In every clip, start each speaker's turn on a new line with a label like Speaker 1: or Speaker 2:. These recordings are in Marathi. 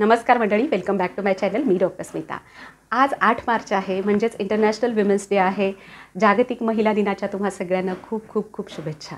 Speaker 1: नमस्कार मंडळी welcome back to my channel मी डॉक्टर स्मिता आज आठ मार्च आहे म्हणजेच इंटरनॅशनल विमेन्स डे आहे जागतिक महिला दिनाच्या तुम्हा सगळ्यांना खूप खूप खूप शुभेच्छा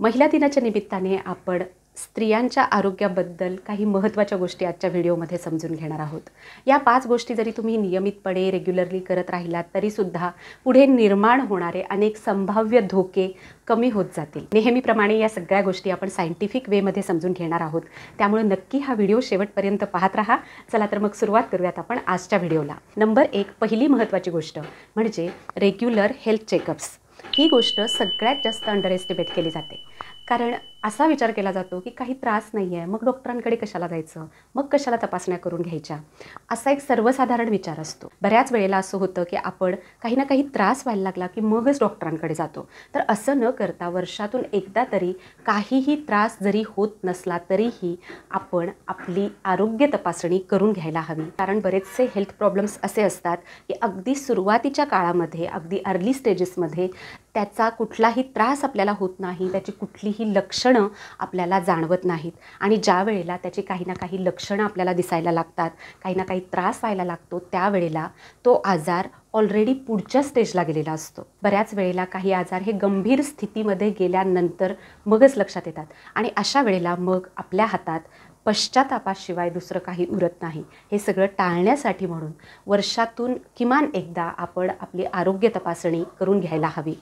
Speaker 1: महिला दिनाच्या निमित्ताने आपण स्त्रियांच्या आरोग्याबद्दल काही महत्त्वाच्या गोष्टी आजच्या व्हिडिओमध्ये समजून घेणार आहोत या पाच गोष्टी जरी तुम्ही नियमितपणे रेग्युलरली करत राहिलात तरीसुद्धा पुढे निर्माण होणारे अनेक संभाव्य धोके कमी होत जातील नेहमीप्रमाणे या सगळ्या गोष्टी आपण सायंटिफिक वेमध्ये समजून घेणार आहोत त्यामुळे नक्की हा व्हिडिओ शेवटपर्यंत पाहत राहा चला तर मग सुरुवात करूयात आपण आजच्या व्हिडिओला नंबर एक पहिली महत्त्वाची गोष्ट म्हणजे रेग्युलर हेल्थ चेकअप्स ही गोष्ट सगळ्यात जास्त अंडर एस्टिमेट केली जाते कारण असा विचार केला जातो की काही त्रास नाही आहे मग डॉक्टरांकडे कशाला जायचं मग कशाला तपासण्या करून घ्यायच्या असा एक सर्वसाधारण विचार असतो बऱ्याच वेळेला असं होतं की आपण काही ना काही त्रास व्हायला लागला की मगच डॉक्टरांकडे जातो तर असं न करता वर्षातून एकदा तरी काहीही त्रास जरी होत नसला तरीही आपण आपली आरोग्य तपासणी करून घ्यायला हवी कारण बरेचसे हेल्थ प्रॉब्लेम्स असे असतात की अगदी सुरुवातीच्या काळामध्ये अगदी अर्ली स्टेजेसमध्ये त्याचा कुठलाही त्रास आपल्याला होत नाही त्याची कुठलीही लक्षणं आपल्याला जाणवत नाहीत आणि ज्या वेळेला त्याची काही ना काही लक्षणं आपल्याला दिसायला लागतात काही ना काही त्रास व्हायला लागतो त्यावेळेला तो आजार ऑलरेडी पुढच्या स्टेजला गेलेला असतो बऱ्याच वेळेला काही आजार हे गंभीर स्थितीमध्ये गेल्यानंतर मगच लक्षात येतात आणि अशा वेळेला मग आपल्या हातात पश्चातापाशिवाय दुसरं काही उरत नाही हे सगळं टाळण्यासाठी म्हणून वर्षातून किमान एकदा आपण आपली आरोग्य तपासणी करून घ्यायला हवी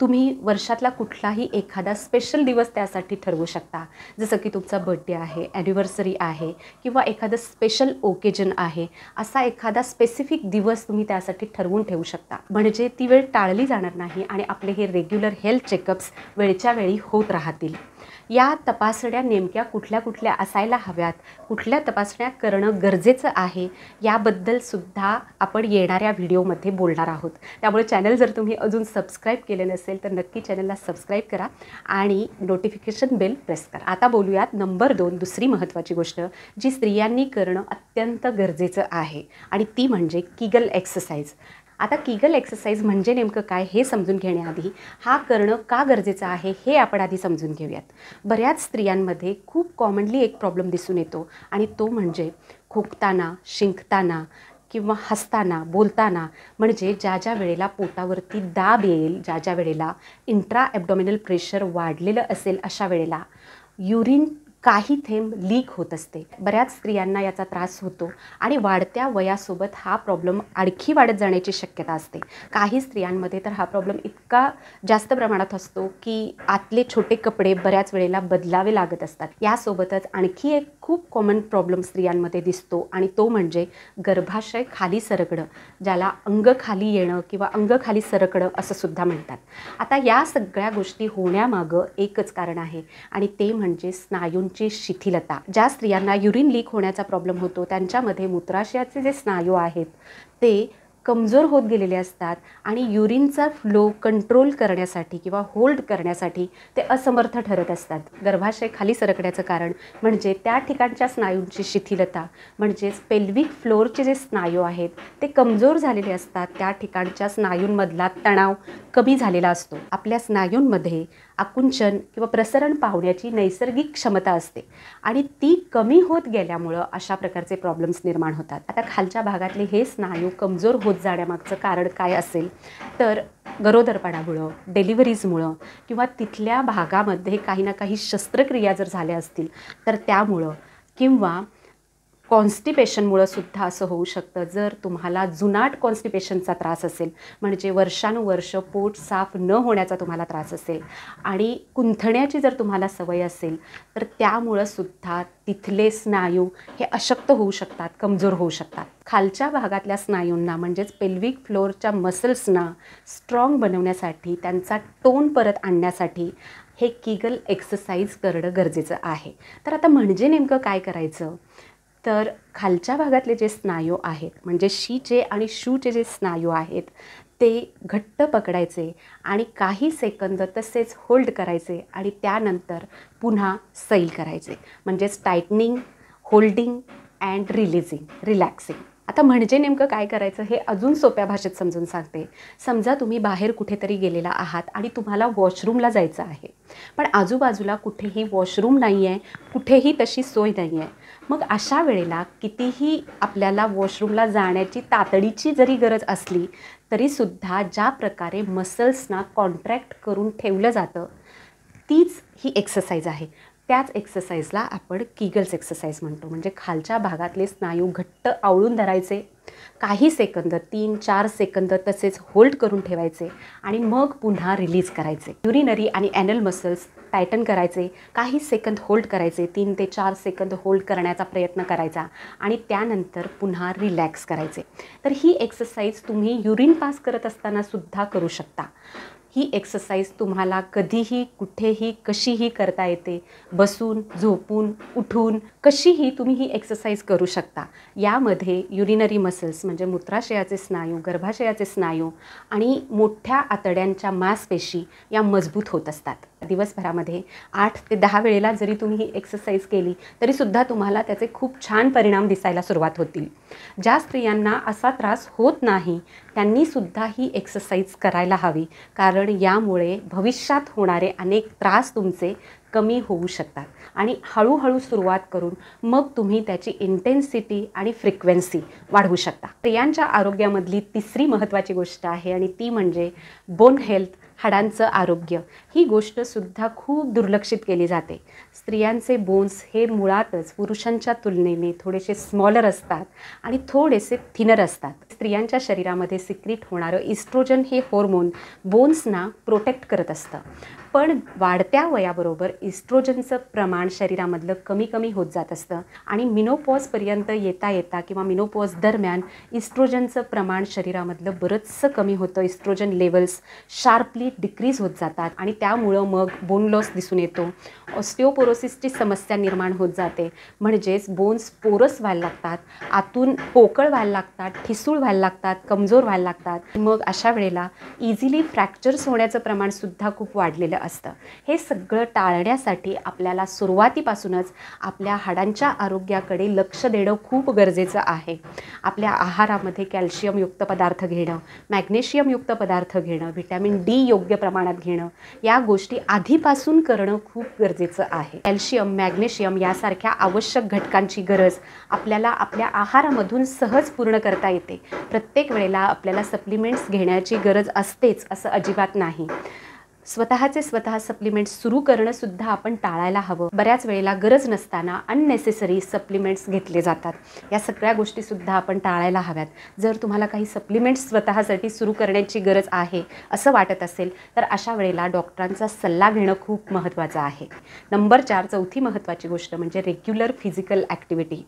Speaker 1: तुम्ही वर्षातला कुठलाही एखादा स्पेशल दिवस त्यासाठी ठरवू शकता जसं की तुमचा बड्डे आहे ॲनिव्हर्सरी आहे किंवा एखादं स्पेशल ओकेजन आहे असा एखादा स्पेसिफिक दिवस तुम्ही त्यासाठी ठरवून ठेवू शकता म्हणजे ती वेळ टाळली जाणार नाही आणि आपले हे रेग्युलर हेल्थ चेकअप्स वेळच्या वेळी होत राहतील या तपासण्या नेमक्या कुठल्या कुठल्या असायला हव्यात कुठल्या तपासण्या करणं गरजेचं आहे याबद्दलसुद्धा आपण येणाऱ्या व्हिडिओमध्ये बोलणार आहोत त्यामुळे चॅनल जर तुम्ही अजून सबस्क्राईब केले नसेल असेल तर नक्की चॅनलला सबस्क्राईब करा आणि नोटिफिकेशन बेल प्रेस करा आता बोलूयात नंबर दोन दुसरी महत्त्वाची गोष्ट जी स्त्रियांनी करणं अत्यंत गरजेचं आहे आणि ती म्हणजे किगल एक्सरसाइज आता किगल एक्सरसाइज म्हणजे नेमकं काय हे समजून घेण्याआधी हा करणं का गरजेचं आहे हे आपण आधी समजून घेऊयात बऱ्याच स्त्रियांमध्ये खूप कॉमनली एक प्रॉब्लेम दिसून येतो आणि तो म्हणजे खोकताना शिंकताना किंवा हसताना बोलताना म्हणजे ज्या ज्या वेळेला पोटावरती दाब येईल ज्या ज्या वेळेला इंट्रा ॲबडॉमिनल प्रेशर वाढलेलं असेल अशा वेळेला युरिन काही थेंब लीक होत असते बऱ्याच स्त्रियांना याचा त्रास होतो आणि वाढत्या वयासोबत हा प्रॉब्लेम आणखी वाढत जाण्याची शक्यता असते काही स्त्रियांमध्ये तर हा प्रॉब्लेम इतका जास्त प्रमाणात असतो की आतले छोटे कपडे बऱ्याच वेळेला बदलावे लागत असतात यासोबतच आणखी एक खूप कॉमन प्रॉब्लेम स्त्रियांमध्ये दिसतो आणि तो म्हणजे गर्भाशय खाली सरकणं ज्याला अंग खाली येणं किंवा अंग खाली सरकणं असं सुद्धा म्हणतात आता या सगळ्या गोष्टी होण्यामागं एकच कारण आहे आणि ते म्हणजे स्नायूं तुमची शिथिलता ज्या स्त्रियांना युरिन लीक होण्याचा प्रॉब्लेम होतो त्यांच्यामध्ये मूत्राशयाचे जे स्नायू आहेत ते कमजोर होत गेलेले असतात आणि युरिनचा फ्लो कंट्रोल करण्यासाठी किंवा होल्ड करण्यासाठी ते असमर्थ ठरत असतात गर्भाशय खाली सरकण्याचं कारण म्हणजे त्या ठिकाणच्या स्नायूंची शिथिलता म्हणजेच पेल्विक फ्लोअरचे जे स्नायू आहेत ते कमजोर झालेले असतात त्या ठिकाणच्या स्नायूंमधला तणाव कमी झालेला असतो आपल्या स्नायूंमध्ये आकुंचन किंवा प्रसरण पाहण्याची नैसर्गिक क्षमता असते आणि ती कमी होत गेल्यामुळं अशा प्रकारचे प्रॉब्लेम्स निर्माण होतात आता खालच्या भागातले हे स्नायू कमजोर होत जाण्यामागचं कारण काय असेल तर गरोदरपणामुळं डेलिव्हरीजमुळं किंवा तिथल्या भागामध्ये काही ना काही शस्त्रक्रिया जर झाल्या असतील तर त्यामुळं किंवा कॉन्स्टिपेशनमुळं सुद्धा असं होऊ शकतं जर तुम्हाला जुनाट कॉन्स्टिपेशनचा त्रास असेल म्हणजे वर्षानुवर्ष पोट साफ न होण्याचा तुम्हाला त्रास असेल आणि कुंथण्याची जर तुम्हाला सवय असेल तर त्यामुळं सुद्धा तिथले स्नायू हे अशक्त होऊ शकतात कमजोर होऊ शकतात खालच्या भागातल्या स्नायूंना म्हणजेच पेल्विक फ्लोअरच्या मसल्सना स्ट्रॉंग बनवण्यासाठी त्यांचा टोन परत आणण्यासाठी हे किगल एक्सरसाइज करणं गरजेचं आहे तर आता म्हणजे नेमकं काय करायचं तर खालच्या भागातले जे स्नायू आहेत म्हणजे शीचे आणि शूचे जे स्नायू आहेत ते घट्ट पकडायचे आणि काही सेकंद तसेच होल्ड करायचे आणि त्यानंतर पुन्हा सैल करायचे म्हणजेच tightening holding and releasing relaxing आता म्हणजे नेमकं काय करायचं हे अजून सोप्या भाषेत समजून सांगते समजा तुम्ही बाहेर कुठेतरी गेलेला आहात आणि तुम्हाला वॉशरूमला जायचं आहे पण आजूबाजूला कुठेही वॉशरूम नाही आहे कुठेही तशी सोय नाही आहे मग अशा वेळेला कितीही आपल्याला वॉशरूमला जाण्याची तातडीची जरी गरज असली तरीसुद्धा ज्या प्रकारे मसल्सना कॉन्ट्रॅक्ट करून ठेवलं जातं तीच ही एक्सरसाइज आहे त्याच एक्सरसाइजला आपण किगल्स एक्सरसाइज म्हणतो म्हणजे खालच्या भागातले स्नायू घट्ट आवळून धरायचे काही सेकंद तीन चार सेकंद तसेच होल्ड करून ठेवायचे आणि मग पुन्हा रिलीज करायचे युरिनरी आणि ॲनल मसल्स टायटन करायचे काही सेकंद होल्ड करायचे तीन ते चार सेकंद होल्ड करण्याचा प्रयत्न करायचा आणि त्यानंतर पुन्हा रिलॅक्स करायचे तर ही एक्सरसाइज तुम्ही युरिन पास करत असताना सुद्धा करू शकता ही एक्सरसाइज तुम्हाला कधीही कुठेही कशीही करता येते बसून झोपून उठून कशीही तुम्ही ही एक्सरसाइज करू शकता यामध्ये युरिनरी मसल्स म्हणजे मूत्राशयाचे स्नायू गर्भाशयाचे स्नायू आणि मोठ्या आतड्यांच्या मांसपेशी या मजबूत होत असतात दिवसभरामध्ये आठ ते दहा वेळेला जरी तुम्ही एक्सरसाइज केली तरीसुद्धा तुम्हाला त्याचे खूप छान परिणाम दिसायला सुरुवात होतील ज्या स्त्रियांना असा त्रास होत नाही त्यांनीसुद्धा ही एक्सरसाइज करायला हवी कारण यामुळे भविष्यात होणारे अनेक त्रास तुमचे कमी होऊ शकतात आणि हळूहळू सुरुवात करून मग तुम्ही त्याची इंटेन्सिटी आणि फ्रिक्वेन्सी वाढवू शकता स्त्रियांच्या आरोग्यामधली तिसरी महत्त्वाची गोष्ट आहे आणि ती म्हणजे बोन हेल्थ हाडांचं आरोग्य ही गोष्टसुद्धा खूप दुर्लक्षित केली जाते स्त्रियांचे बोन्स हे मुळातच पुरुषांच्या तुलनेने थोडेसे स्मॉलर असतात आणि थोडेसे थिनर असतात स्त्रियांच्या शरीरामध्ये सिक्रीट होणारं इस्ट्रोजन हे हॉर्मोन बोन्सना प्रोटेक्ट करत असतं पण वाढत्या वयाबरोबर इस्ट्रोजनचं प्रमाण शरीरामधलं कमी कमी होत जात असतं आणि मिनोपॉजपर्यंत येता येता किंवा मिनोपॉज दरम्यान इस्ट्रोजनचं प्रमाण शरीरामधलं बरंचसं कमी होतं इस्ट्रोजन लेवल्स शार्पली डिक्रीज होत जातात आणि त्यामुळं मग बोन लॉस दिसून येतो ऑस्टिओपोरोसिसची समस्या निर्माण होत जाते म्हणजेच बोन्स पोरस व्हायला लागतात आतून पोकळ व्हायला लागतात ठिसूळ व्हायला लागतात कमजोर व्हायला लागतात मग अशा वेळेला इझिली फ्रॅक्चर्स होण्याचं प्रमाणसुद्धा खूप वाढलेलं असतं हे सगळं टाळण्यासाठी आपल्याला सुरुवातीपासूनच आपल्या हाडांच्या आरोग्याकडे लक्ष देणं खूप गरजेचं आहे आपल्या आहारामध्ये कॅल्शियमयुक्त पदार्थ घेणं मॅग्नेशियमयुक्त पदार्थ घेणं व्हिटॅमिन डी योग्य प्रमाणात घेणं या गोष्टी आधीपासून करणं खूप गरजेचं आहे कॅल्शियम मॅग्नेशियम यासारख्या आवश्यक घटकांची गरज आपल्याला आपल्या आहारामधून सहज पूर्ण करता येते प्रत्येक वेळेला आपल्याला सप्लिमेंट्स घेण्याची गरज असतेच असं अजिबात नाही स्वतःचे स्वतः सप्लिमेंट्स सुरू करणं सुद्धा आपण टाळायला हवं बऱ्याच वेळेला गरज नसताना अननेसेसरी सप्लिमेंट्स घेतले जातात या सगळ्या गोष्टीसुद्धा आपण टाळायला हव्यात जर तुम्हाला काही सप्लिमेंट्स स्वतःसाठी सुरू करण्याची गरज आहे असं वाटत असेल तर अशा वेळेला डॉक्टरांचा सल्ला घेणं खूप महत्त्वाचं आहे नंबर चार चौथी महत्त्वाची गोष्ट म्हणजे रेग्युलर फिजिकल ॲक्टिव्हिटी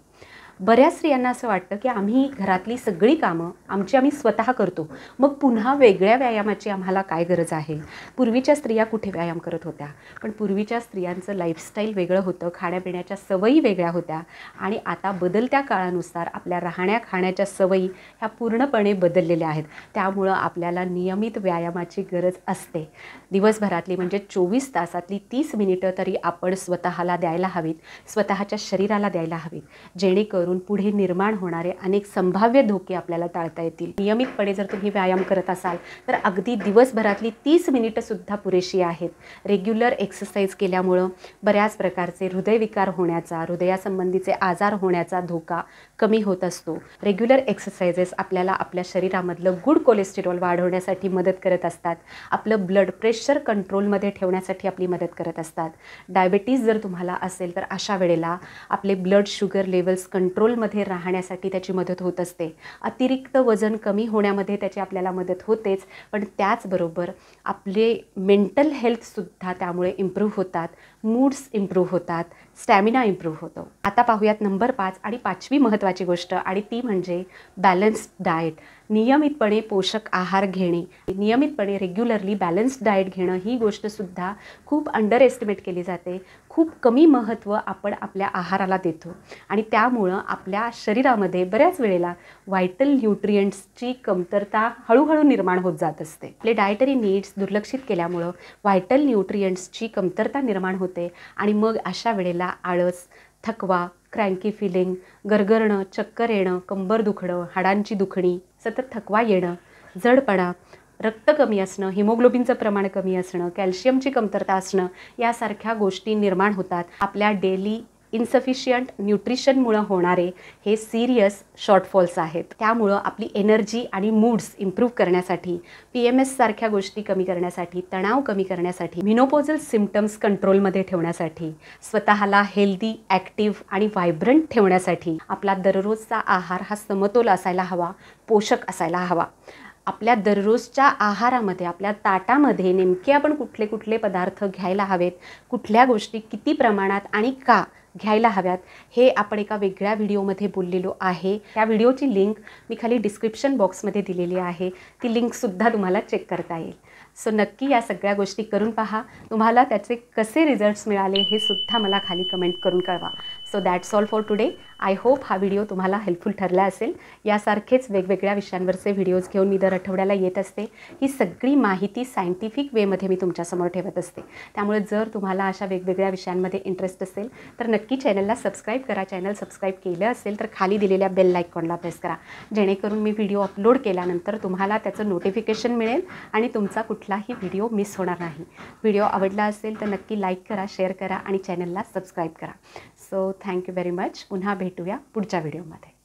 Speaker 1: बऱ्याच स्त्रियांना असं वाटतं की आम्ही घरातली सगळी कामं आमची आम्ही स्वतः करतो मग पुन्हा वेगळ्या व्यायामाची आम्हाला काय गरज आहे पूर्वीच्या स्त्रिया कुठे व्यायाम करत होत्या पण पूर्वीच्या स्त्रियांचं लाईफस्टाईल वेगळं होतं खाण्यापिण्याच्या सवयी वेगळ्या होत्या आणि आता बदलत्या काळानुसार आपल्या राहण्या खाण्याच्या सवयी ह्या पूर्णपणे बदललेल्या आहेत त्यामुळं आपल्याला नियमित व्यायामाची गरज असते दिवसभरातली म्हणजे चोवीस तासातली तीस मिनिटं तरी आपण स्वतःला द्यायला हवीत स्वतःच्या शरीराला द्यायला हवीत जेणेकरून पुढे निर्माण होणारे अनेक संभाव्य धोके आपल्याला टाळता येतील नियमितपणे जर तुम्ही व्यायाम करत असाल तर अगदी दिवसभरातली तीस मिनिटंसुद्धा पुरेशी आहेत रेग्युलर एक्सरसाइज केल्यामुळं बऱ्याच प्रकारचे हृदयविकार होण्याचा हृदयासंबंधीचे आजार होण्याचा धोका कमी होत असतो रेग्युलर एक्सरसाइजेस आपल्याला आपल्या शरीरामधलं गुड कोलेस्टेरॉल वाढवण्यासाठी मदत करत असतात आपलं ब्लड प्रेशर प्रेशर कंट्रोलमध्ये ठेवण्यासाठी आपली मदत करत असतात डायबेटीज जर तुम्हाला असेल तर अशा वेळेला आपले ब्लड शुगर लेवल्स कंट्रोलमध्ये राहण्यासाठी त्याची मदत होत असते अतिरिक्त वजन कमी होण्यामध्ये त्याची आपल्याला मदत होतेच पण त्याचबरोबर आपले मेंटल हेल्थसुद्धा त्यामुळे इम्प्रूव्ह होतात मूड्स इम्प्रूव्ह होतात स्टॅमिना इम्प्रूव्ह होतो आता पाहूयात नंबर पाच आणि पाचवी महत्त्वाची गोष्ट आणि ती म्हणजे बॅलन्स्ड डाएट नियमितपणे पोषक आहार घेणे नियमितपणे रेग्युलरली बॅलन्स्ड डाएट घेणं ही गोष्टसुद्धा खूप अंडर एस्टिमेट केली जाते खूप कमी महत्त्व आपण आपल्या आहाराला देतो आणि त्यामुळं आपल्या शरीरामध्ये बऱ्याच वेळेला व्हायटल न्यूट्रियंट्सची कमतरता हळूहळू निर्माण होत जात असते आपले डायटरी नीड्स दुर्लक्षित केल्यामुळं व्हायटल न्यूट्रियंट्सची कमतरता निर्माण होते आणि मग अशा वेळेला आळस थकवा क्रँकी फिलिंग गरगरणं चक्कर येणं कंबर दुखणं हाडांची दुखणी सतत थकवा येणं जडपणा रक्त कमी असणं हिमोग्लोबिनचं प्रमाण कमी असणं कॅल्शियमची कमतरता असणं यासारख्या गोष्टी निर्माण होतात आपल्या डेली इन्सफिशियंट न्यूट्रिशनमुळं होणारे हे सिरियस शॉर्टफॉल्स आहेत त्यामुळं आपली एनर्जी आणि मूड्स इम्प्रूव्ह करण्यासाठी पी एम एससारख्या गोष्टी कमी करण्यासाठी तणाव कमी करण्यासाठी मिनोपोजल सिम्पटम्स कंट्रोलमध्ये ठेवण्यासाठी स्वतःला हेल्दी ॲक्टिव्ह आणि व्हायब्रंट ठेवण्यासाठी आपला दररोजचा आहार हा समतोल असायला हवा पोषक असायला हवा आपल्या दररोजच्या आहारामध्ये आपल्या ताटामध्ये नेमके आपण कुठले कुठले पदार्थ घ्यायला हवेत कुठल्या गोष्टी किती प्रमाणात आणि का घ्यायला हव्यात हे आपण एका वेगळ्या व्हिडिओमध्ये बोललेलो आहे त्या व्हिडिओची लिंक मी खाली डिस्क्रिप्शन बॉक्समध्ये दिलेली आहे ती लिंकसुद्धा तुम्हाला चेक करता येईल सो नक्की या सगळ्या गोष्टी करून पहा तुम्हाला त्याचे कसे रिझल्ट्स मिळाले हे सुद्धा मला खाली कमेंट करून कळवा so that all for today I hope हा व्हिडिओ तुम्हाला हेल्पफुल ठरला असेल यासारखेच वेगवेगळ्या विषयांवरचे व्हिडिओज घेऊन मी दर आठवड्याला येत असते ही सगळी माहिती सायंटिफिक वेमध्ये मी तुमच्यासमोर ठेवत असते त्यामुळे जर तुम्हाला अशा वेगवेगळ्या विषयांमध्ये इंटरेस्ट असेल तर नक्की चॅनलला सबस्क्राईब करा चॅनल सबस्क्राईब केलं असेल तर खाली दिलेल्या बेल आयकॉनला प्रेस करा जेणेकरून मी व्हिडिओ अपलोड केल्यानंतर तुम्हाला त्याचं नोटिफिकेशन मिळेल आणि तुमचा कुठलाही व्हिडिओ मिस होणार नाही व्हिडिओ आवडला असेल तर नक्की लाईक करा शेअर करा आणि चॅनलला सबस्क्राईब करा सो थँक्यू व्हेरी मच पुन्हा भेटूया पुढच्या व्हिडिओमध्ये